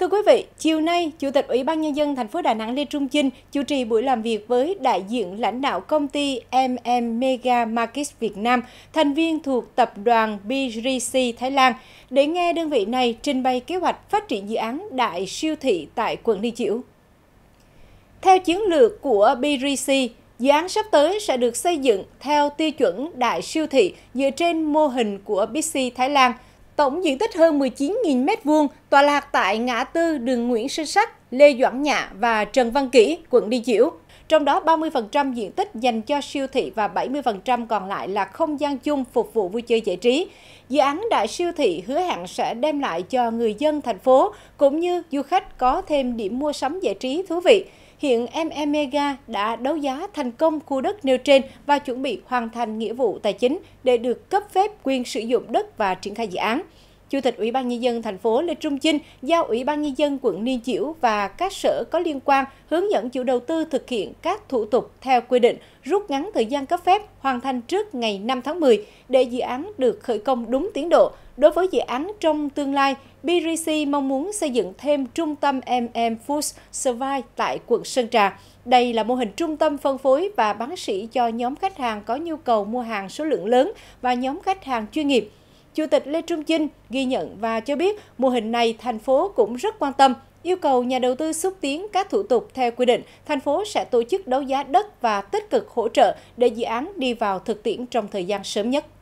Thưa quý vị, chiều nay, Chủ tịch Ủy ban Nhân dân thành phố Đà Nẵng Lê Trung Chinh chủ trì buổi làm việc với đại diện lãnh đạo công ty MM Mega Markets Việt Nam, thành viên thuộc tập đoàn BGC Thái Lan, để nghe đơn vị này trình bày kế hoạch phát triển dự án đại siêu thị tại quận Liên Chiểu. Theo chiến lược của BGC, Dự án sắp tới sẽ được xây dựng theo tiêu chuẩn đại siêu thị dựa trên mô hình của Bixi Thái Lan – tổng diện tích hơn 19.000 m2, tọa lạc tại ngã tư đường Nguyễn Sinh Sắc, Lê Doãn Nhạ và Trần Văn Kỷ, quận Đi Chiểu, trong đó 30% diện tích dành cho siêu thị và 70% còn lại là không gian chung phục vụ vui chơi giải trí. Dự án đại siêu thị hứa hẹn sẽ đem lại cho người dân thành phố cũng như du khách có thêm điểm mua sắm giải trí thú vị. Hiện MM Mega đã đấu giá thành công khu đất nêu trên và chuẩn bị hoàn thành nghĩa vụ tài chính để được cấp phép quyền sử dụng đất và triển khai dự án. Chủ tịch Ủy ban Nhân dân thành phố Lê Trung Chinh giao Ủy ban Nhân dân quận Niên Chiểu và các sở có liên quan hướng dẫn chủ đầu tư thực hiện các thủ tục theo quy định, rút ngắn thời gian cấp phép hoàn thành trước ngày 5 tháng 10 để dự án được khởi công đúng tiến độ. Đối với dự án trong tương lai, BRC mong muốn xây dựng thêm trung tâm MM Foods Survive tại quận Sơn Trà. Đây là mô hình trung tâm phân phối và bán sỉ cho nhóm khách hàng có nhu cầu mua hàng số lượng lớn và nhóm khách hàng chuyên nghiệp. Chủ tịch Lê Trung Chinh ghi nhận và cho biết mô hình này thành phố cũng rất quan tâm, yêu cầu nhà đầu tư xúc tiến các thủ tục theo quy định, thành phố sẽ tổ chức đấu giá đất và tích cực hỗ trợ để dự án đi vào thực tiễn trong thời gian sớm nhất.